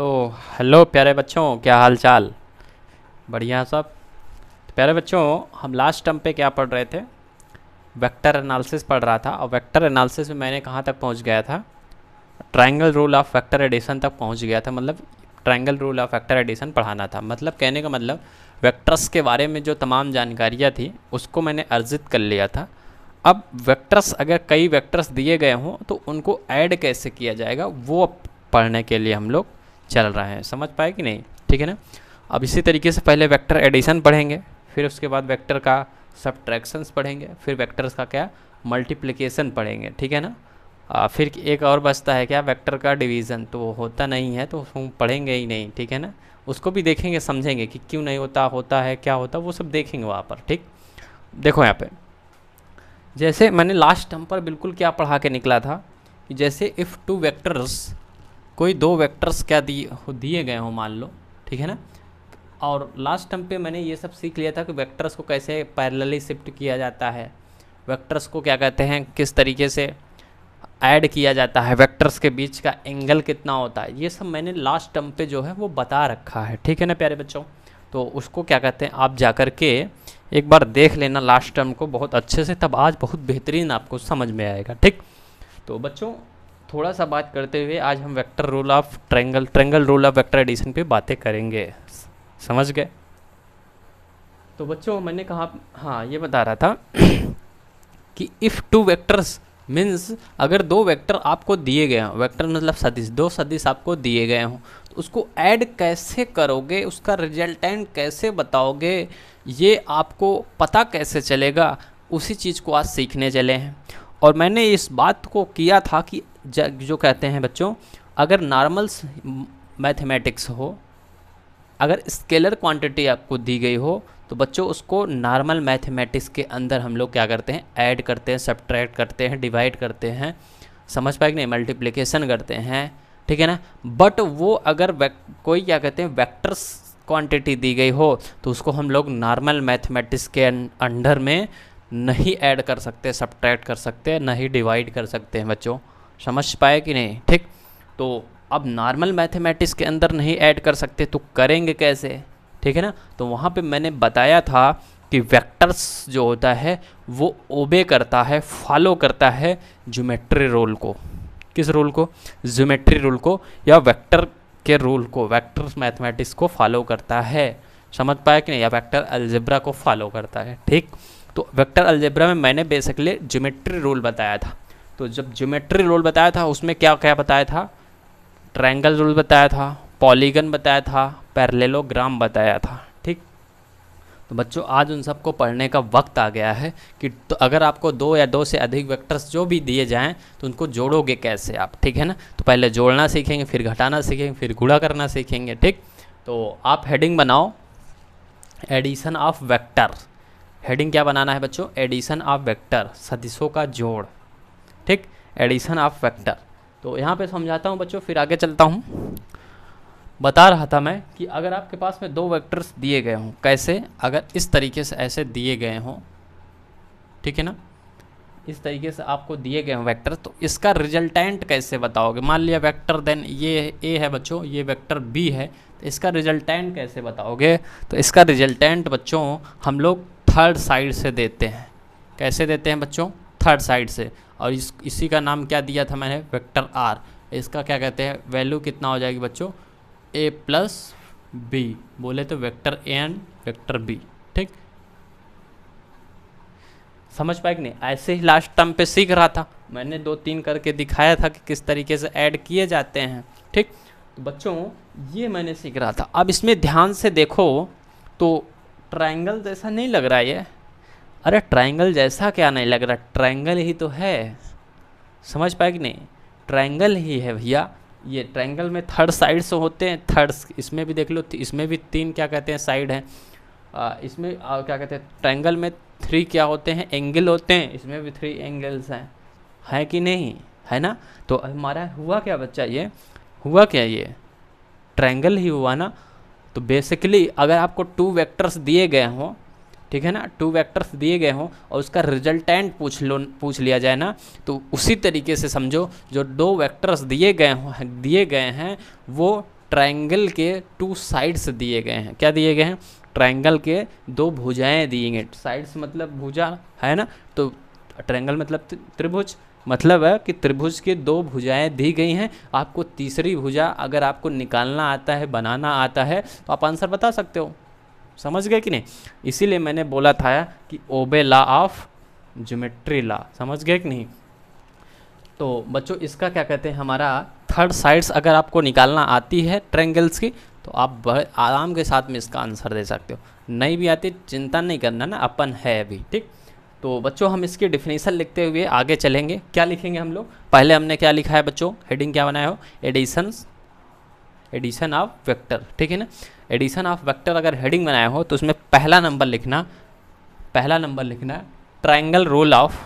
तो हेलो प्यारे बच्चों क्या हाल चाल बढ़िया सब तो प्यारे बच्चों हम लास्ट टर्म पे क्या पढ़ रहे थे वेक्टर एनालिसिस पढ़ रहा था और वेक्टर एनालिसिस में मैंने कहाँ तक पहुँच गया था triangle rule of vector addition तक पहुँच गया था मतलब triangle rule of vector addition पढ़ाना था मतलब कहने का मतलब वैक्टर्स के बारे में जो तमाम जानकारियाँ थी उसको मैंने अर्जित कर लिया था अब वैक्टर्स अगर कई वैक्टर्स दिए गए हों तो उनको ऐड कैसे किया जाएगा वो पढ़ने के लिए हम लोग चल रहा है समझ पाए कि नहीं ठीक है ना अब इसी तरीके से पहले वेक्टर एडिशन पढ़ेंगे फिर उसके बाद वेक्टर का सब्ट्रैक्शंस पढ़ेंगे फिर वेक्टर्स का क्या मल्टीप्लिकेशन पढ़ेंगे ठीक है ना आ, फिर एक और बचता है क्या वेक्टर का डिवीज़न तो वो होता नहीं है तो उसको पढ़ेंगे ही नहीं ठीक है ना उसको भी देखेंगे समझेंगे कि क्यों नहीं होता होता है क्या होता वो सब देखेंगे वहाँ पर ठीक देखो यहाँ पे जैसे मैंने लास्ट टर्म पर बिल्कुल क्या पढ़ा के निकला था कि जैसे इफ़ टू वेक्टर्स कोई दो वेक्टर्स क्या दिए दिए गए हों मान लो ठीक है ना और लास्ट टर्म पे मैंने ये सब सीख लिया था कि वेक्टर्स को कैसे पैरेलली शिफ्ट किया जाता है वेक्टर्स को क्या कहते हैं किस तरीके से ऐड किया जाता है वेक्टर्स के बीच का एंगल कितना होता है ये सब मैंने लास्ट टर्म पे जो है वो बता रखा है ठीक है ना प्यारे बच्चों तो उसको क्या कहते हैं आप जा कर के एक बार देख लेना लास्ट टर्म को बहुत अच्छे से तब आज बहुत बेहतरीन आपको समझ में आएगा ठीक तो बच्चों थोड़ा सा बात करते हुए आज हम vector role of triangle triangle role of vector addition पे बातें करेंगे समझ गए तो बच्चों मैंने कहा हाँ ये बता रहा था कि इफ़ टू वेक्टर्स मीन्स अगर दो वेक्टर आपको दिए गए हों वेक्टर मतलब सदिश दो सदिश आपको दिए गए हों तो उसको ऐड कैसे करोगे उसका रिजल्टेंट कैसे बताओगे ये आपको पता कैसे चलेगा उसी चीज़ को आज सीखने चले हैं और मैंने इस बात को किया था कि जो कहते हैं बच्चों अगर नॉर्मल मैथमेटिक्स हो अगर स्केलर क्वांटिटी आपको दी गई हो तो बच्चों उसको नॉर्मल मैथमेटिक्स के अंदर हम लोग क्या करते हैं ऐड करते हैं सब्ट्रैक्ट करते हैं डिवाइड करते हैं समझ पाए कि नहीं मल्टीप्लिकेशन करते हैं ठीक है ना बट वो अगर कोई क्या कहते हैं वैक्टर्स क्वांटिटी दी गई हो तो उसको हम लोग नॉर्मल मैथमेटिक्स के अं, अंडर में नहीं ऐड कर सकते सब्ट्रैक्ट कर सकते नहीं डिवाइड कर सकते हैं बच्चों समझ पाए कि नहीं ठीक तो अब नॉर्मल मैथमेटिक्स के अंदर नहीं ऐड कर सकते तो करेंगे कैसे ठीक है ना तो वहाँ पे मैंने बताया था कि वेक्टर्स जो होता है वो ओबे करता है फॉलो करता है ज्योमेट्री रोल को किस रोल को ज्योमेट्री रोल को या वेक्टर के रूल को वेक्टर मैथमेटिक्स को फॉलो करता है समझ पाया कि नहीं या वेक्टर अल्जब्रा को फॉलो करता है ठीक तो वेक्टर अल्जेब्रा में मैंने बेसिकली ज्योमेट्री रूल बताया था तो जब ज्योमेट्री रोल बताया था उसमें क्या क्या बताया था ट्रायंगल रोल बताया था पॉलीगन बताया था पैरलेलोग्राम बताया था ठीक तो बच्चों आज उन सबको पढ़ने का वक्त आ गया है कि तो अगर आपको दो या दो से अधिक वेक्टर्स जो भी दिए जाएं तो उनको जोड़ोगे कैसे आप ठीक है ना तो पहले जोड़ना सीखेंगे फिर घटाना सीखेंगे फिर गुड़ा करना सीखेंगे ठीक तो आप हेडिंग बनाओ एडिशन ऑफ वैक्टर हेडिंग क्या बनाना है बच्चों एडिशन ऑफ वैक्टर सदिशों का जोड़ ठीक एडिशन ऑफ वेक्टर तो यहाँ पे समझाता हूँ बच्चों फिर आगे चलता हूँ बता रहा था मैं कि अगर आपके पास में दो वेक्टर्स दिए गए हों कैसे अगर इस तरीके से ऐसे दिए गए हों ठीक है ना इस तरीके से आपको दिए गए हों वैक्टर तो इसका रिजल्टेंट कैसे बताओगे मान लिया वैक्टर देन ये ए है बच्चों ये वैक्टर बी है तो इसका रिजल्टेंट कैसे बताओगे तो इसका रिजल्टेंट बच्चों हम लोग थर्ड साइड से देते हैं कैसे देते हैं बच्चों थर्ड साइड से और इस इसी का नाम क्या दिया था मैंने वेक्टर आर इसका क्या कहते हैं वैल्यू कितना हो जाएगी बच्चों ए प्लस बी बोले तो vector A and vector B ठीक समझ पाए कि नहीं ऐसे ही लास्ट टर्म पे सीख रहा था मैंने दो तीन करके दिखाया था कि किस तरीके से ऐड किए जाते हैं ठीक तो बच्चों ये मैंने सीख रहा था अब इसमें ध्यान से देखो तो ट्रायंगल जैसा नहीं लग रहा है ये अरे ट्रायंगल जैसा क्या नहीं लग रहा ट्रायंगल ही तो है समझ पाए कि नहीं ट्रायंगल ही है भैया ये ट्रायंगल में थर्ड साइड से होते हैं थर्ड इसमें भी देख लो इसमें भी तीन क्या कहते हैं साइड हैं इसमें और क्या कहते हैं ट्रायंगल में थ्री क्या होते हैं एंगल होते हैं इसमें भी थ्री एंगल्स हैं है कि नहीं है ना तो हमारा हुआ क्या बच्चा ये हुआ क्या ये ट्रायंगल ही हुआ ना तो बेसिकली अगर आपको टू वेक्टर्स दिए गए हों ठीक है ना टू वैक्टर्स दिए गए हों और उसका रिजल्टेंट पूछ लो पूछ लिया जाए ना तो उसी तरीके से समझो जो दो वैक्टर्स दिए गए दिए गए हैं वो ट्रायंगल के टू साइड्स दिए गए हैं क्या दिए गए हैं ट्रायंगल के दो भुजाएं दिए गए साइड्स मतलब भुजा है ना तो ट्रायंगल मतलब त्रिभुज मतलब है कि त्रिभुज के दो भुजाएं दी गई हैं आपको तीसरी भुजा अगर आपको निकालना आता है बनाना आता है तो आप आंसर बता सकते हो समझ गए कि नहीं इसीलिए मैंने बोला था कि ओबे ला ऑफ ज्योमेट्री ला समझ गए कि नहीं तो बच्चों इसका क्या कहते हैं हमारा थर्ड साइड्स अगर आपको निकालना आती है ट्रेंगल्स की तो आप बड़े आराम के साथ में इसका आंसर दे सकते हो नहीं भी आती चिंता नहीं करना ना अपन है अभी ठीक तो बच्चों हम इसकी डिफिनेशन लिखते हुए आगे चलेंगे क्या लिखेंगे हम लोग पहले हमने क्या लिखा है बच्चों हेडिंग क्या बनाया हो एडिशंस एडिशन ऑफ वेक्टर ठीक है ना एडिशन ऑफ वेक्टर अगर हेडिंग बनाया हो तो उसमें पहला नंबर लिखना पहला नंबर लिखना triangle role of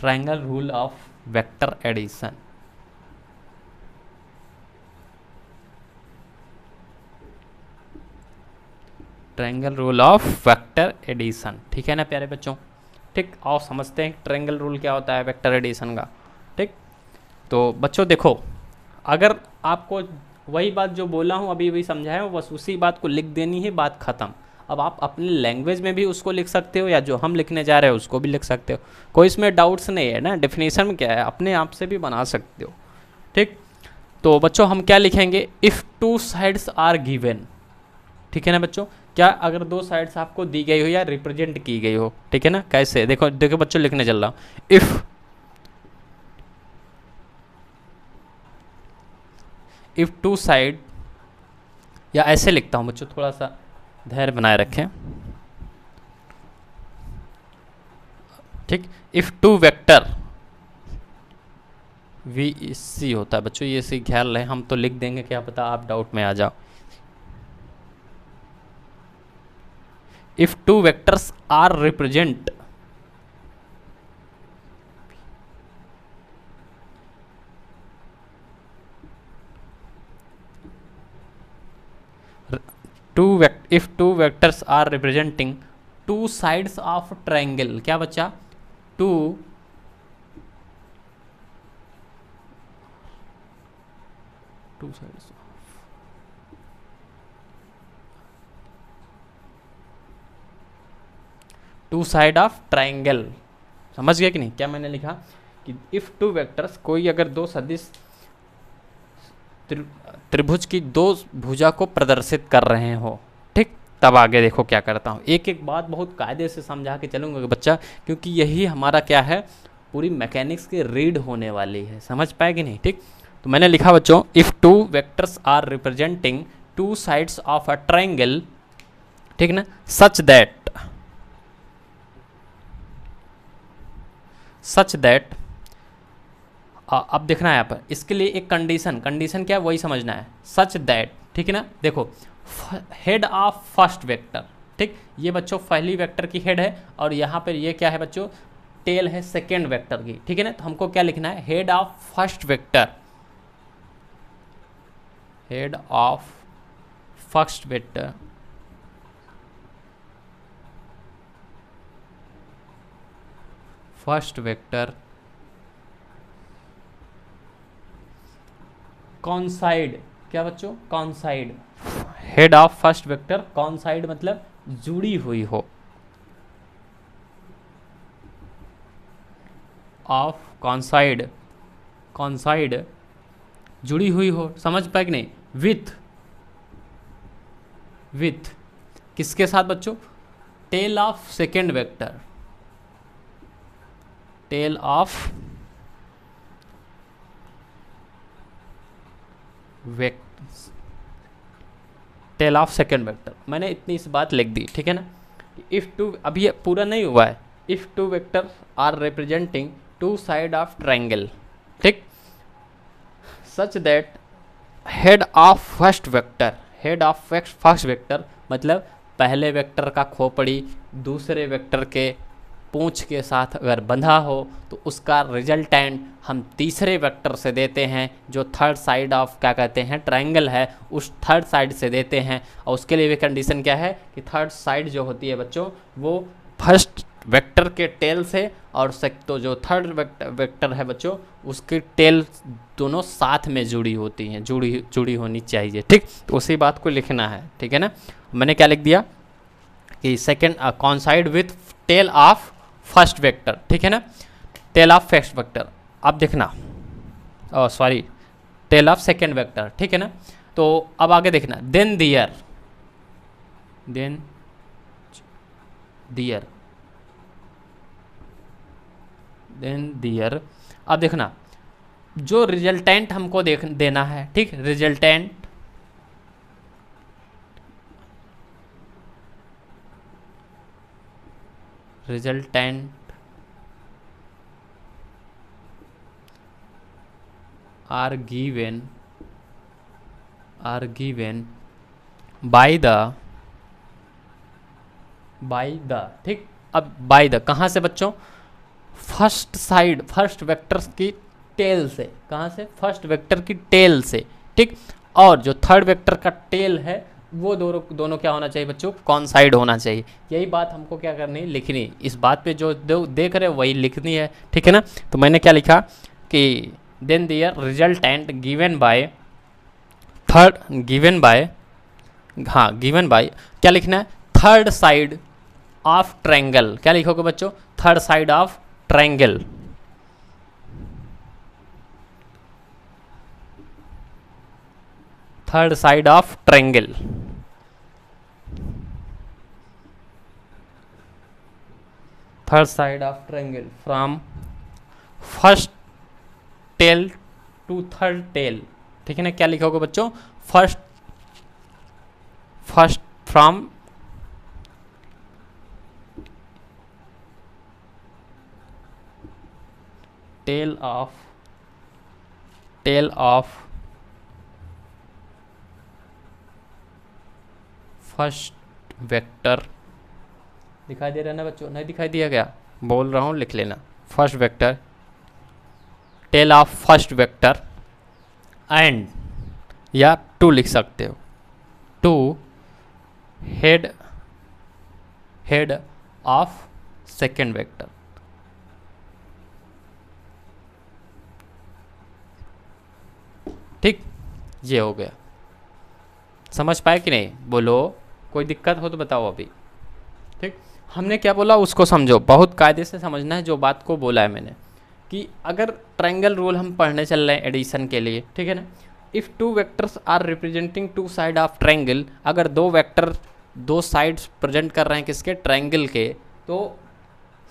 triangle rule of vector addition triangle rule of vector addition ठीक है ना प्यारे बच्चों ठीक आओ समझते हैं ट्रेंगल रूल क्या होता है वेक्टर एडिशन का ठीक तो बच्चों देखो अगर आपको वही बात जो बोला हूँ अभी वही समझाया हूँ बस उसी बात को लिख देनी है बात ख़त्म अब आप अपनी लैंग्वेज में भी उसको लिख सकते हो या जो हम लिखने जा रहे हैं उसको भी लिख सकते हो कोई इसमें डाउट्स नहीं है ना डेफिनेशन में क्या है अपने आप से भी बना सकते हो ठीक तो बच्चों हम क्या लिखेंगे if two sides are given ठीक है ना बच्चों क्या अगर दो साइड्स आपको दी गई हो या रिप्रेजेंट की गई हो ठीक है ना कैसे देखो देखो बच्चों लिखने चल रहा हूँ इफ इफ टू साइड या ऐसे लिखता हूँ बच्चों थोड़ा सा धैर्य बनाए रखें ठीक if two vector V C होता है बच्चों ये सी ख्याल रहे हम तो लिख देंगे क्या पता आप डाउट में आ जाओ if two vectors are represent two vect if two vectors are representing two sides of triangle क्या बच्चा two two sides two side of triangle समझ गया कि नहीं क्या मैंने लिखा कि इफ़ टू वेक्टर्स कोई अगर दो सदिश त्रिभुज की दो भुजा को प्रदर्शित कर रहे हो ठीक तब आगे देखो क्या करता हूँ एक एक बात बहुत कायदे से समझा के चलूँगा बच्चा क्योंकि यही हमारा क्या है पूरी मैकेनिक्स की रीड होने वाली है समझ पाए कि नहीं ठीक तो मैंने लिखा बच्चों if two vectors are representing two sides of a triangle ठीक ना सच दैट सच दैट अब देखना है यहाँ पर इसके लिए एक कंडीशन कंडीशन क्या है वही समझना है सच दैट ठीक है ना देखो हेड ऑफ फर्स्ट वेक्टर ठीक ये बच्चों पहली वेक्टर की हेड है और यहाँ पर ये क्या है बच्चों टेल है सेकेंड वेक्टर की ठीक है ना तो हमको क्या लिखना है head of first vector head of first vector first vector coincide क्या बच्चों coincide head of first vector coincide मतलब जुड़ी हुई हो ऑफ कॉन्साइड कॉन्साइड जुड़ी हुई हो समझ पाए कि नहीं विथ विथ किसके साथ बच्चों tail of second vector tail of tail of second vector मैंने इतनी इस बात लिख दी ठीक है ना इफ़ टू अभी पूरा नहीं हुआ है if two vector are representing two side of triangle ठीक such that head of first vector head of first vector मतलब पहले वेक्टर का खोपड़ी दूसरे वेक्टर के पूंछ के साथ अगर बंधा हो तो उसका रिजल्टेंट हम तीसरे वेक्टर से देते हैं जो थर्ड साइड ऑफ क्या कहते हैं ट्रायंगल है उस थर्ड साइड से देते हैं और उसके लिए भी कंडीशन क्या है कि थर्ड साइड जो होती है बच्चों वो फर्स्ट वेक्टर के टेल से और तो जो थर्ड वेक्टर है बच्चों उसकी टेल दोनों साथ में जुड़ी होती हैं जुड़ी जुड़ी होनी चाहिए ठीक तो उसी बात को लिखना है ठीक है ना मैंने क्या लिख दिया कि second coincide with tail of first vector ठीक है ना टेल ऑफ फर्स्ट वेक्टर अब देखना sorry tail of second vector ठीक है ना तो अब आगे देखना then there then there then there अब देखना जो रिजल्टेंट हमको देख देना है ठीक resultant resultant are given are given by the by the ठीक अब by द कहाँ से बच्चों फर्स्ट साइड फर्स्ट वेक्टर की टेल से कहाँ से फर्स्ट वेक्टर की टेल से ठीक और जो थर्ड वेक्टर का टेल है वो दोनों दोनों क्या होना चाहिए बच्चों कौन साइड होना चाहिए यही बात हमको क्या करनी है लिखनी इस बात पे जो देख रहे वही लिखनी है ठीक है ना तो मैंने क्या लिखा कि then there result and given by third given by हाँ गिवन बाय क्या लिखना है थर्ड साइड ऑफ ट्रैंगल क्या लिखोगे बच्चों third side of triangle third side of triangle third side of triangle from first tail to third tail ठीक है ना क्या लिखा होगा बच्चों first first from tail of tail of first vector दिखाई दे रहा ना बच्चों नहीं दिखाई दिया गया बोल रहा हूँ लिख लेना first vector tail of first vector and या टू लिख सकते हो to head head of second vector ठीक ये हो गया समझ पाए कि नहीं बोलो कोई दिक्कत हो तो बताओ अभी ठीक हमने क्या बोला उसको समझो बहुत कायदे से समझना है जो बात को बोला है मैंने कि अगर ट्रायंगल रूल हम पढ़ने चल रहे हैं एडिशन के लिए ठीक है ना if two vectors are representing two side of triangle अगर दो वेक्टर दो साइड्स प्रेजेंट कर रहे हैं किसके ट्रायंगल के तो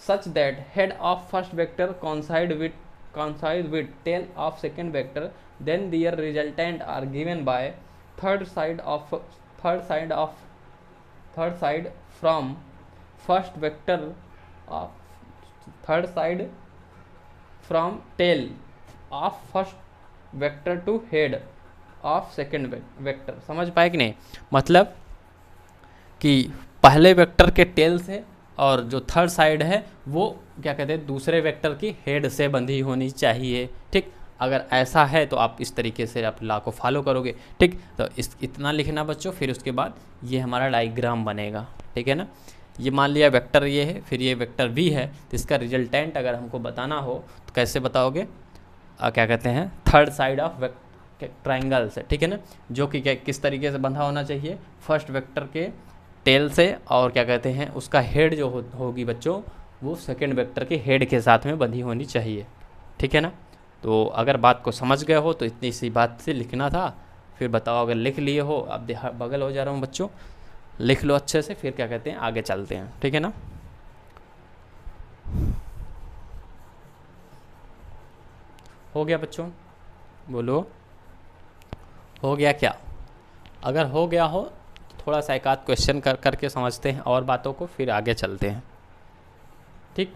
such that head of first vector coincide with coincide with tail of second vector then there resultant are given by third side of third side of third side from first vector of third side from tail of first vector to head of second vector समझ पाए कि नहीं मतलब कि पहले vector के tell से और जो थर्ड साइड है वो क्या कहते हैं दूसरे वेक्टर की हेड से बंधी होनी चाहिए ठीक अगर ऐसा है तो आप इस तरीके से आप ला को फॉलो करोगे ठीक तो इस इतना लिखना बच्चों फिर उसके बाद ये हमारा डाइग्राम बनेगा ठीक है ना ये मान लिया वेक्टर ये है फिर ये वेक्टर भी है तो इसका रिजल्टेंट अगर हमको बताना हो तो कैसे बताओगे आ, क्या कहते हैं थर्ड साइड ऑफ ट्राइंगल से ठीक है ना जो कि क्या किस तरीके से बंधा होना चाहिए फर्स्ट वेक्टर के टेल से और क्या कहते हैं उसका हेड जो हो, होगी बच्चों वो सेकेंड वेक्टर के हेड के साथ में बंधी होनी चाहिए ठीक है ना तो अगर बात को समझ गए हो तो इतनी सी बात से लिखना था फिर बताओ अगर लिख लिए हो अब बगल हो जा रहा हूँ बच्चों लिख लो अच्छे से फिर क्या कहते हैं आगे चलते हैं ठीक है ना हो गया बच्चों बोलो हो गया क्या अगर हो गया हो तो थोड़ा सा एक आध क्वेश्चन कर करके समझते हैं और बातों को फिर आगे चलते हैं ठीक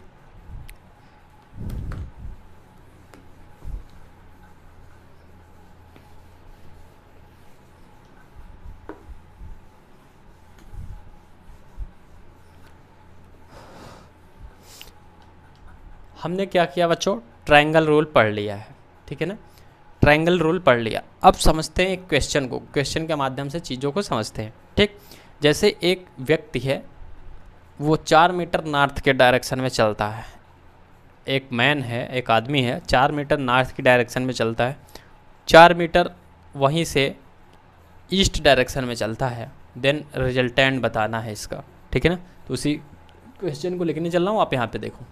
हमने क्या किया बच्चों ट्रायंगल रूल पढ़ लिया है ठीक है ना ट्रायंगल रूल पढ़ लिया अब समझते हैं एक क्वेश्चन को क्वेश्चन के माध्यम से चीज़ों को समझते हैं ठीक जैसे एक व्यक्ति है वो चार मीटर नॉर्थ के डायरेक्शन में चलता है एक मैन है एक आदमी है चार मीटर नॉर्थ की डायरेक्शन में चलता है चार मीटर वहीं से ईस्ट डायरेक्शन में चलता है देन रिजल्टेंट बताना है इसका ठीक है ना तो उसी क्वेश्चन को लेकर नहीं चल रहा हूँ आप यहाँ पे देखो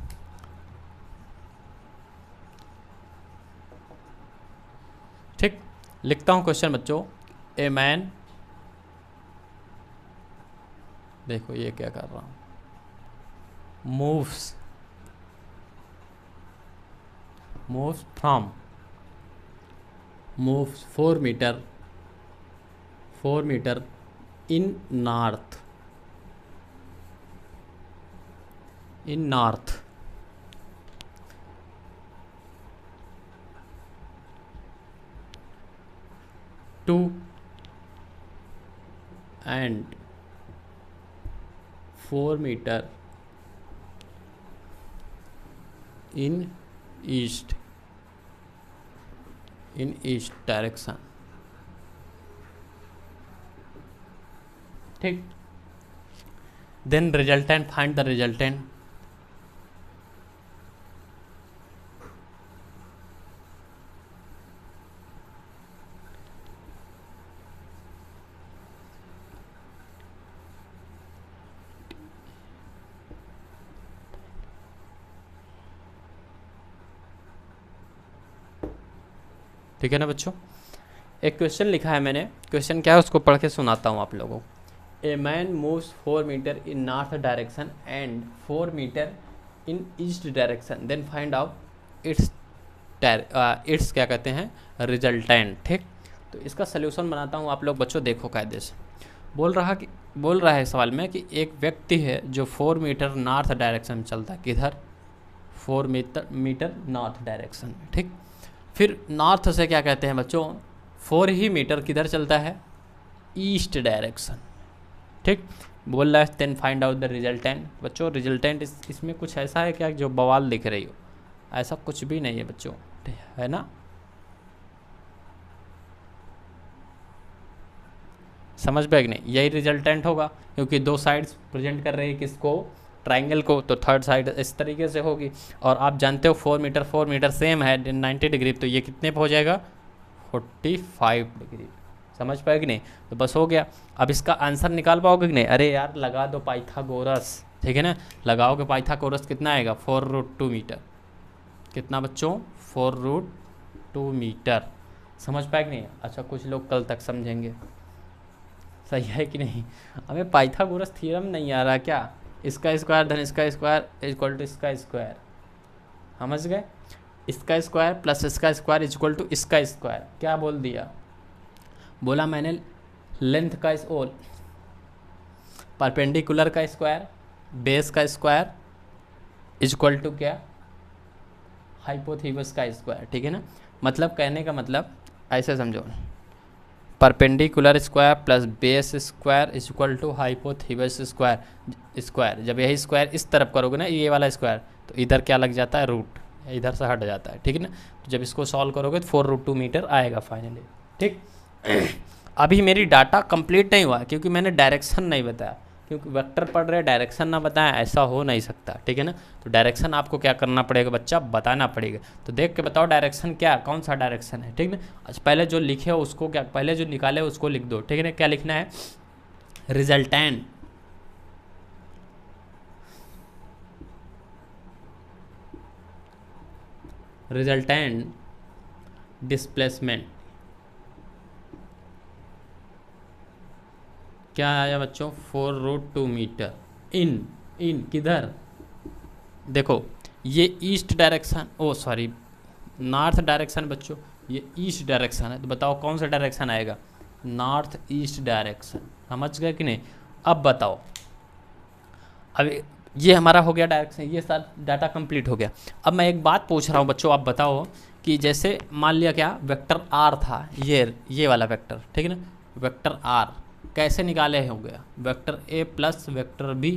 लिखता हूँ क्वेश्चन बच्चों ए मैन देखो ये क्या कर रहा हूँ moves moves from moves four metre four metre in north in north 2 and 4 meter in east in east direction ठीक then resultant find the resultant ठीक है ना बच्चों एक क्वेश्चन लिखा है मैंने क्वेश्चन क्या है उसको पढ़ के सुनाता हूँ आप लोगों को a man moves four metre in north direction and four metre in east direction then find out its its क्या कहते हैं रिजल्टेंट ठीक तो इसका सोल्यूशन बनाता हूँ आप लोग बच्चों देखो कायदे से बोल रहा कि बोल रहा है सवाल में कि एक व्यक्ति है जो फोर मीटर नॉर्थ डायरेक्शन में चलता है किधर four metre metre north direction में ठीक फिर नॉर्थ से क्या कहते हैं बच्चों फोर ही मीटर किधर चलता है ईस्ट डायरेक्शन ठीक बोल रहा है then find out the resultant बच्चों रिजल्टेंट इस, इसमें कुछ ऐसा है क्या जो बवाल दिख रही हो ऐसा कुछ भी नहीं है बच्चों है ना समझ पाए नहीं यही रिजल्टेंट होगा क्योंकि दो साइड्स प्रेजेंट कर रही है किसको ट्राइंगल को तो थर्ड साइड इस तरीके से होगी और आप जानते हो four metre four metre same है नाइन्टी डिग्री तो ये कितने पर हो जाएगा फोर्टी फाइव डिग्री समझ पाए कि नहीं तो बस हो गया अब इसका आंसर निकाल पाओगे कि नहीं अरे यार लगा दो पाइथागोरस ठीक है ना लगाओगे पाइथागोरस कितना आएगा फोर रूट टू मीटर कितना बच्चों फोर रूट टू मीटर समझ पाए कि नहीं अच्छा कुछ लोग कल तक समझेंगे सही है कि नहीं हमें पाइथागोरस थ्योरम नहीं आ रहा क्या इसका स्क्वायर धन इसका स्क्वायर इज इक्वल टू इसका स्क्वायर समझ गए इसका स्क्वायर प्लस इसका स्क्वायर इज इक्वल टू इसका स्क्वायर क्या बोल दिया बोला मैंने लेंथ का इस ओल परपेंडिकुलर का स्क्वायर बेस का स्क्वायर इज इक्वल टू क्या हाइपोथीबस का स्क्वायर ठीक है ना मतलब कहने का मतलब ऐसे समझो perpendicular square plus base square is equal to hypotenuse square square जब यही स्क्वायर इस तरफ करोगे ना ये वाला स्क्वायर तो इधर क्या लग जाता है रूट इधर से हट जाता है ठीक है ना तो जब इसको सॉल्व करोगे तो फोर रूट टू मीटर आएगा फाइनली ठीक अभी मेरी डाटा कंप्लीट नहीं हुआ क्योंकि मैंने डायरेक्शन नहीं बताया क्योंकि वेक्टर पढ़ रहे डायरेक्शन ना बताएं ऐसा हो नहीं सकता ठीक है ना तो डायरेक्शन आपको क्या करना पड़ेगा बच्चा बताना पड़ेगा तो देख के बताओ डायरेक्शन क्या कौन सा डायरेक्शन है ठीक है अच्छा पहले जो लिखे उसको क्या पहले जो निकाले उसको लिख दो ठीक है ना क्या लिखना है रिजल्टेंट resultant displacement क्या आया बच्चों four root two metre in in किधर देखो ये east direction oh sorry north direction बच्चों ये ईस्ट डायरेक्शन है तो बताओ कौन सा डायरेक्शन आएगा नॉर्थ ईस्ट डायरेक्शन समझ गए कि नहीं अब बताओ अब ये हमारा हो गया डायरेक्शन ये सर डाटा कंप्लीट हो गया अब मैं एक बात पूछ रहा हूँ बच्चों आप बताओ कि जैसे मान लिया क्या वेक्टर आर था ये ये वाला वेक्टर ठीक है ना वेक्टर आर कैसे निकाले हो गया vector A plus vector B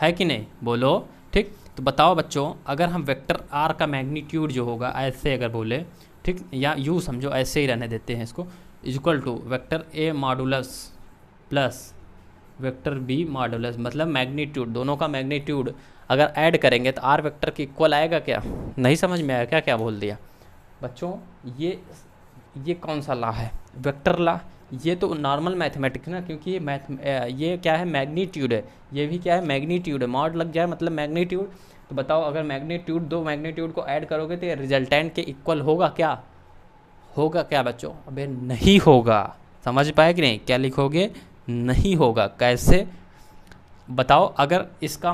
है कि नहीं बोलो ठीक तो बताओ बच्चों अगर हम वेक्टर आर का मैग्नीट्यूड जो होगा ऐसे अगर बोले ठीक या यू समझो ऐसे ही रहने देते हैं इसको equal to vector A modulus plus vector B modulus मतलब मैग्नीट्यूड दोनों का मैग्नीट्यूड अगर ऐड करेंगे तो आर वेक्टर के इक्वल आएगा क्या नहीं समझ में आया क्या क्या बोल दिया बच्चों ये ये कौन सा ला है वेक्टर ला ये तो नॉर्मल मैथमेटिक्स ना क्योंकि ये मैथ ये क्या है मैग्नीट्यूड है ये भी क्या है मैग्नीट्यूड है मॉड लग जाए मतलब मैग्नीट्यूड तो बताओ अगर मैग्नीट्यूड दो मैग्नीट्यूड को ऐड करोगे तो ये रिजल्टेंट के इक्वल होगा क्या होगा क्या बच्चों अबे नहीं होगा समझ पाए कि नहीं क्या लिखोगे नहीं होगा कैसे बताओ अगर इसका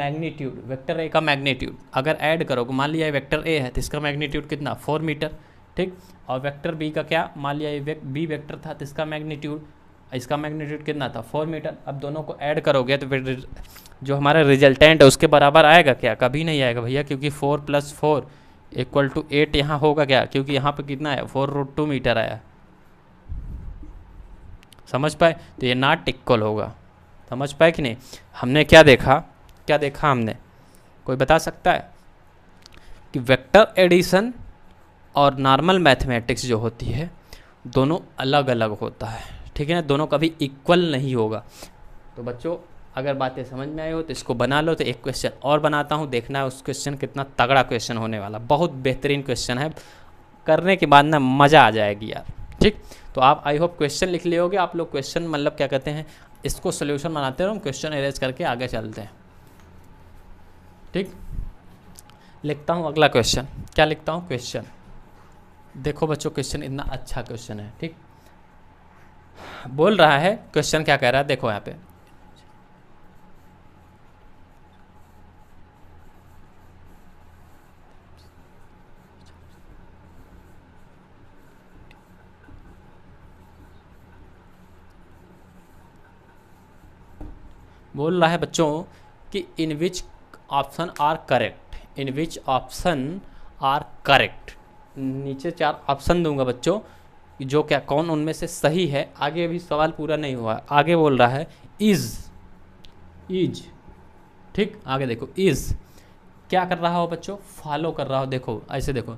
मैग्नीट्यूड वेक्टर ए का मैग्नीट्यूड अगर ऐड करोगे मान लिया वेक्टर ए है तो इसका मैग्नीट्यूड कितना फोर मीटर ठीक और वेक्टर बी का क्या मान लिया ये बी वेक्टर था तो इसका मैग्नीट्यूड इसका मैग्नीट्यूड कितना था फोर मीटर अब दोनों को ऐड करोगे तो फिर जो हमारा रिजल्टेंट है उसके बराबर आएगा क्या कभी नहीं आएगा भैया क्योंकि four plus four equal to eight यहाँ होगा क्या क्योंकि यहाँ पर कितना आया फोर रूट टू मीटर आया समझ पाए तो ये नॉट इक्वल होगा समझ पाए कि नहीं हमने क्या देखा क्या देखा हमने कोई बता सकता है कि वेक्टर एडिशन और नॉर्मल मैथमेटिक्स जो होती है दोनों अलग अलग होता है ठीक है ना दोनों कभी इक्वल नहीं होगा तो बच्चों अगर बातें समझ में आई हो तो इसको बना लो तो एक क्वेश्चन और बनाता हूँ देखना है उस क्वेश्चन कितना तगड़ा क्वेश्चन होने वाला बहुत बेहतरीन क्वेश्चन है करने के बाद ना मज़ा आ जाएगी यार ठीक तो आप आई होप क्वेश्चन लिख लिए होगे आप लोग क्वेश्चन मतलब क्या कहते हैं इसको सोल्यूशन बनाते रहो हम क्वेश्चन अरेज करके आगे चलते हैं ठीक लिखता हूँ अगला क्वेश्चन क्या लिखता हूँ क्वेश्चन देखो बच्चों क्वेश्चन इतना अच्छा क्वेश्चन है ठीक बोल रहा है क्वेश्चन क्या कह रहा है देखो यहाँ पे बोल रहा है बच्चों कि in which option are correct in which option are correct नीचे चार ऑप्शन दूंगा बच्चों जो क्या कौन उनमें से सही है आगे अभी सवाल पूरा नहीं हुआ आगे बोल रहा है इज़ इज ठीक आगे देखो इज क्या कर रहा हो बच्चों फॉलो कर रहा हो देखो ऐसे देखो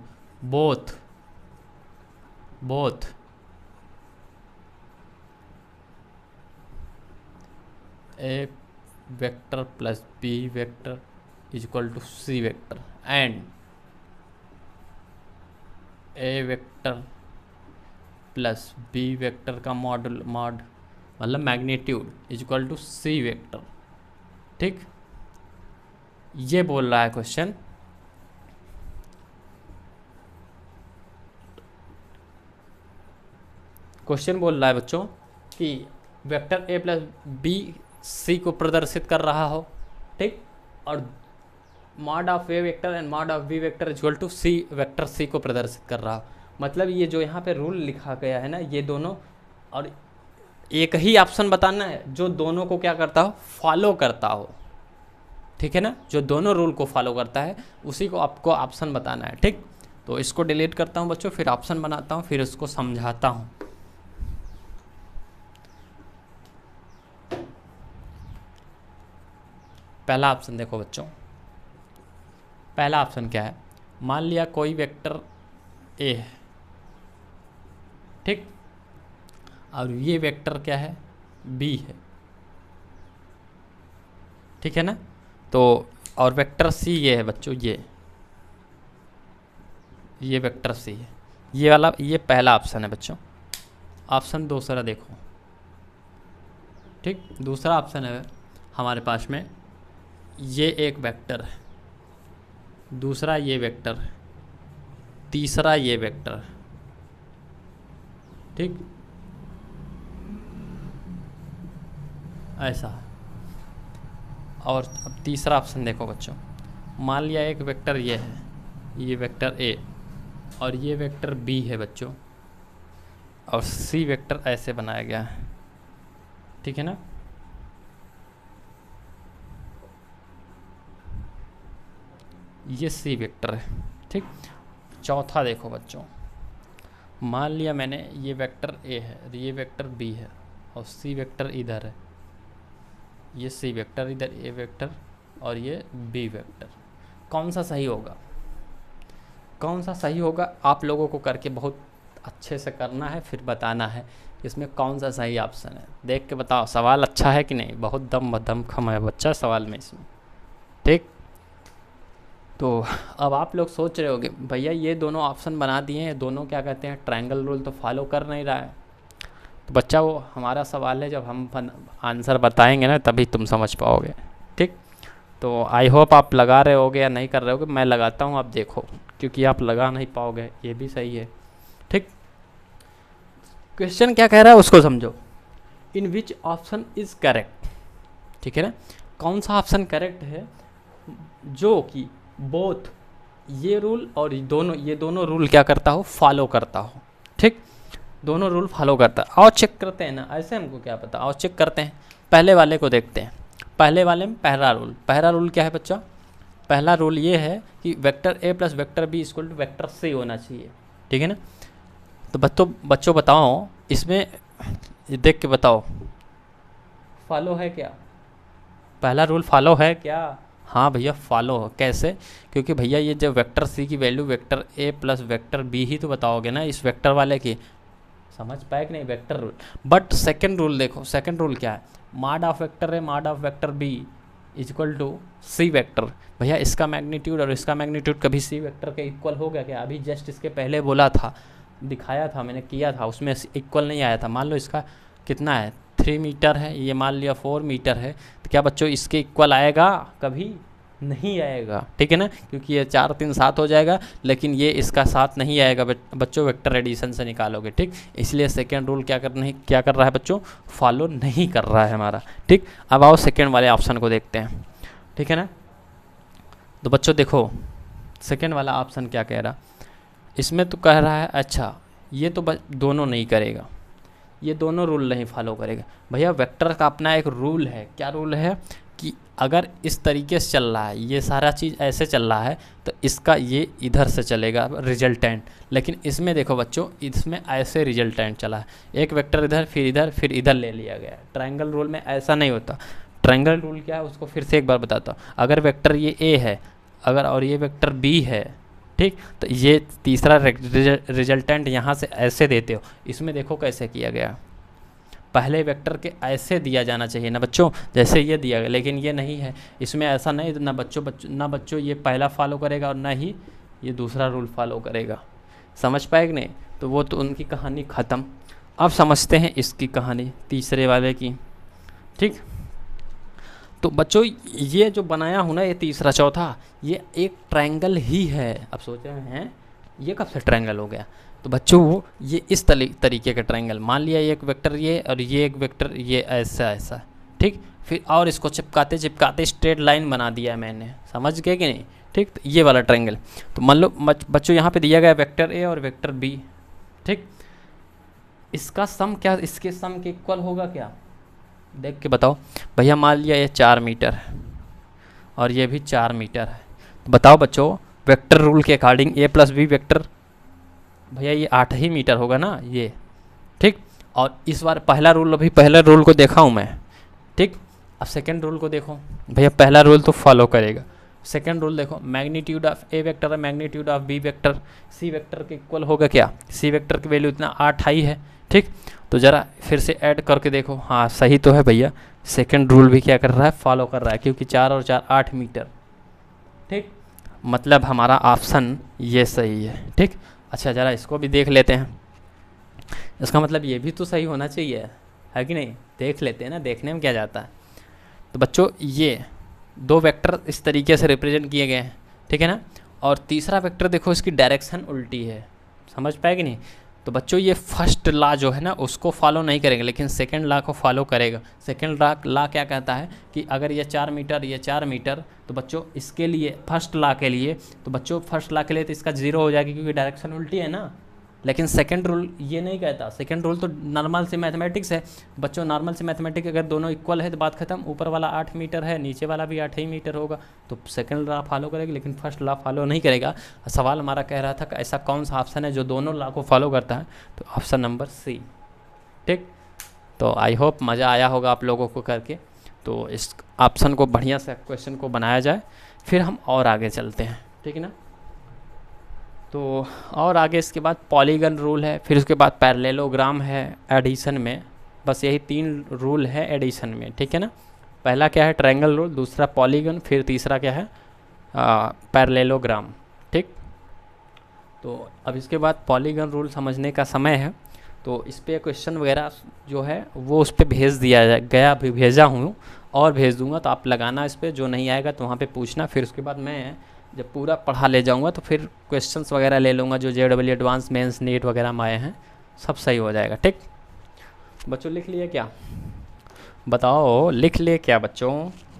both both A vector plus B vector is equal to C vector and A vector plus B vector का मॉडल मॉड मतलब magnitude is equal to C vector ठीक ये बोल रहा है क्वेश्चन क्वेश्चन बोल रहा है बच्चों कि vector A plus B C को प्रदर्शित कर रहा हो ठीक और mod of A vector and mod of B vector equal to C vector C को प्रदर्शित कर रहा मतलब ये जो यहाँ पे रूल लिखा गया है ना ये दोनों और एक ही ऑप्शन बताना है जो दोनों को क्या करता हो फॉलो करता हो ठीक है ना जो दोनों रूल को फॉलो करता है उसी को आपको ऑप्शन बताना है ठीक तो इसको डिलीट करता हूँ बच्चों फिर ऑप्शन बनाता हूँ फिर उसको समझाता हूँ पहला ऑप्शन देखो बच्चों पहला ऑप्शन क्या है मान लिया कोई वेक्टर ए है ठीक और ये वेक्टर क्या है बी है ठीक है ना तो और वेक्टर सी ये है बच्चों ये ये वेक्टर सी है ये वाला ये पहला ऑप्शन है बच्चों ऑप्शन दूसरा देखो ठीक दूसरा ऑप्शन है हमारे पास में ये एक वेक्टर है दूसरा ये वेक्टर तीसरा ये वेक्टर ठीक ऐसा और अब तीसरा ऑप्शन देखो बच्चों मान लिया एक वेक्टर ये है ये वेक्टर ए और ये वेक्टर बी है बच्चों और सी वेक्टर ऐसे बनाया गया है ठीक है ना ये सी वेक्टर है ठीक चौथा देखो बच्चों मान लिया मैंने ये वेक्टर ए है ये वेक्टर बी है और सी वेक्टर इधर है ये सी वेक्टर इधर ए वेक्टर और ये बी वेक्टर कौन सा सही होगा कौन सा सही होगा आप लोगों को करके बहुत अच्छे से करना है फिर बताना है इसमें कौन सा सही ऑप्शन है देख के बताओ सवाल अच्छा है कि नहीं बहुत दम बदम खम है बच्चा सवाल में इसमें ठीक तो अब आप लोग सोच रहे होगे भैया ये दोनों ऑप्शन बना दिए हैं दोनों क्या कहते हैं ट्रायंगल रूल तो फॉलो कर नहीं रहा है तो बच्चा वो हमारा सवाल है जब हम आंसर बताएंगे ना तभी तुम समझ पाओगे ठीक तो आई होप आप लगा रहे होगे या नहीं कर रहे होगे मैं लगाता हूँ आप देखो क्योंकि आप लगा नहीं पाओगे ये भी सही है ठीक क्वेश्चन क्या कह रहा है उसको समझो in which option is correct ठीक है ना कौन सा ऑप्शन करेक्ट है जो कि बोथ ये रूल और दोनों ये दोनों रूल क्या करता हो फॉलो करता हो ठीक दोनों रूल फॉलो करता है और चेक करते हैं ना ऐसे हमको क्या पता और चेक करते हैं पहले वाले को देखते हैं पहले वाले में पहला रूल पहला रूल क्या है बच्चा पहला रूल ये है कि vector A plus vector B equal vector C होना चाहिए ठीक है ना तो बच्चों बच्चों बताओ इसमें देख के बताओ फॉलो है क्या पहला रूल फॉलो है क्या हाँ भैया फॉलो हो कैसे क्योंकि भैया ये जब वेक्टर सी की value vector A plus vector B ही तो बताओगे ना इस वेक्टर वाले की समझ पाए कि नहीं vector rule but second rule देखो सेकेंड रूल क्या है mod of vector A mod of vector B equal to C vector भैया इसका मैग्नीट्यूड और इसका मैग्नीट्यूड कभी सी वैक्टर के इक्वल हो गया क्या अभी जस्ट इसके पहले बोला था दिखाया था मैंने किया था उसमें इक्वल नहीं आया था मान लो इसका कितना है थ्री मीटर है ये मान लिया फोर मीटर है तो क्या बच्चों इसके इक्वल आएगा कभी नहीं आएगा ठीक है ना क्योंकि ये चार तीन सात हो जाएगा लेकिन ये इसका साथ नहीं आएगा बच्चों वेक्टर एडिशन से निकालोगे ठीक इसलिए सेकेंड रूल क्या करने क्या कर रहा है बच्चों फॉलो नहीं कर रहा है हमारा ठीक अब आओ सेकेंड वाले ऑप्शन को देखते हैं ठीक है ना तो बच्चों देखो सेकेंड वाला ऑप्शन क्या कह रहा इसमें तो कह रहा है अच्छा ये तो दोनों नहीं करेगा ये दोनों रूल नहीं फॉलो करेगा भैया वेक्टर का अपना एक रूल है क्या रूल है कि अगर इस तरीके से चल रहा है ये सारा चीज़ ऐसे चल रहा है तो इसका ये इधर से चलेगा रिजल्टेंट लेकिन इसमें देखो बच्चों इसमें ऐसे रिजल्टेंट चला है एक वेक्टर इधर फिर इधर फिर इधर ले लिया गया है ट्राइंगल रूल में ऐसा नहीं होता ट्राइंगल रूल क्या है उसको फिर से एक बार बताता हूँ अगर वैक्टर ये ए है अगर और ये वैक्टर बी है ठीक तो ये तीसरा रिजल्टेंट यहाँ से ऐसे देते हो इसमें देखो कैसे किया गया पहले वेक्टर के ऐसे दिया जाना चाहिए ना बच्चों जैसे ये दिया गया लेकिन ये नहीं है इसमें ऐसा नहीं ना बच्चों बच्चों ना बच्चों ये पहला फॉलो करेगा और ना ही ये दूसरा रूल फॉलो करेगा समझ पाए कि नहीं तो वो तो उनकी कहानी ख़त्म अब समझते हैं इसकी कहानी तीसरे वाले की ठीक तो बच्चों ये जो बनाया हूँ ना ये तीसरा चौथा ये एक ट्रायंगल ही है अब सोच रहे हैं ये कब से ट्रायंगल हो गया तो बच्चों वो ये इस तरीके का ट्रायंगल मान लिया ये एक वेक्टर ये और ये एक वेक्टर ये ऐसा ऐसा ठीक फिर और इसको चिपकाते चिपकाते स्ट्रेट लाइन बना दिया मैंने समझ गए कि नहीं ठीक तो ये वाला ट्रायंगल तो मान लो बच्चों यहाँ पे दिया गया वेक्टर ए और वेक्टर बी ठीक इसका सम क्या इसके सम के इक्वल होगा क्या देख के बताओ भैया मान लिया ये चार मीटर है और ये भी चार मीटर है तो बताओ बच्चों वेक्टर रूल के according A plus B vector भैया ये आठ ही मीटर होगा ना ये ठीक और इस बार पहला रूल अभी पहला रूल को देखा हूँ मैं ठीक अब सेकेंड रूल को देखो भैया पहला रूल तो फॉलो करेगा सेकेंड रूल देखो मैग्नीट्यूड ऑफ ए वेक्टर और magnitude of B vector C vector के इक्वल होगा क्या सी वेक्टर की वैल्यू इतना आठ आई है ठीक तो ज़रा फिर से ऐड करके देखो हाँ सही तो है भैया सेकंड रूल भी क्या कर रहा है फॉलो कर रहा है क्योंकि चार और चार आठ मीटर ठीक मतलब हमारा ऑप्शन ये सही है ठीक अच्छा ज़रा इसको भी देख लेते हैं इसका मतलब ये भी तो सही होना चाहिए है कि नहीं देख लेते हैं ना देखने में क्या जाता है तो बच्चों ये दो वेक्टर इस तरीके से रिप्रेजेंट किए गए हैं ठीक है ना और तीसरा वेक्टर देखो इसकी डायरेक्शन उल्टी है समझ पाए कि नहीं तो बच्चों ये फर्स्ट लॉ जो है ना उसको फॉलो नहीं करेंगे लेकिन सेकेंड लॉ को फॉलो करेगा सेकेंड लॉ लॉ क्या कहता है कि अगर ये चार मीटर ये चार मीटर तो बच्चों इसके लिए फर्स्ट लॉ के लिए तो बच्चों फर्स्ट लॉ के लिए तो इसका जीरो हो जाएगा क्योंकि डायरेक्शन उल्टी है ना लेकिन सेकेंड रूल ये नहीं कहता सेकेंड रूल तो नॉर्मल से मैथमेटिक्स है बच्चों नॉर्मल से मैथमेटिक्स अगर दोनों इक्वल है तो बात खत्म ऊपर वाला आठ मीटर है नीचे वाला भी आठ ही मीटर होगा तो सेकेंड लॉ फॉलो करेगा लेकिन फर्स्ट लॉ फॉलो नहीं करेगा सवाल हमारा कह रहा था कि ऐसा कौन सा ऑप्शन है जो दोनों लॉ को फॉलो करता है तो ऑप्शन नंबर सी ठीक तो आई होप मज़ा आया होगा आप लोगों को करके तो इस ऑप्शन को बढ़िया से क्वेश्चन को बनाया जाए फिर हम और आगे चलते हैं ठीक है ना तो और आगे इसके बाद पॉलीगन रूल है फिर उसके बाद पैरलेलोग्राम है एडिशन में बस यही तीन रूल है एडिशन में ठीक है ना पहला क्या है ट्रायंगल रूल दूसरा पॉलीगन फिर तीसरा क्या है पैरलेलोग्राम ठीक तो अब इसके बाद पॉलीगन रूल समझने का समय है तो इस पर क्वेश्चन वगैरह जो है वो उस पर भेज दिया गया अभी भेजा हूँ और भेज दूँगा तो आप लगाना इस पर जो नहीं आएगा तो वहाँ पर पूछना फिर उसके बाद मैं जब पूरा पढ़ा ले जाऊँगा तो फिर क्वेश्चंस वगैरह ले लूँगा जो J W advance mains NEET वगैरह में आए हैं सब सही हो जाएगा ठीक बच्चों लिख लिए क्या बताओ लिख लिए क्या बच्चों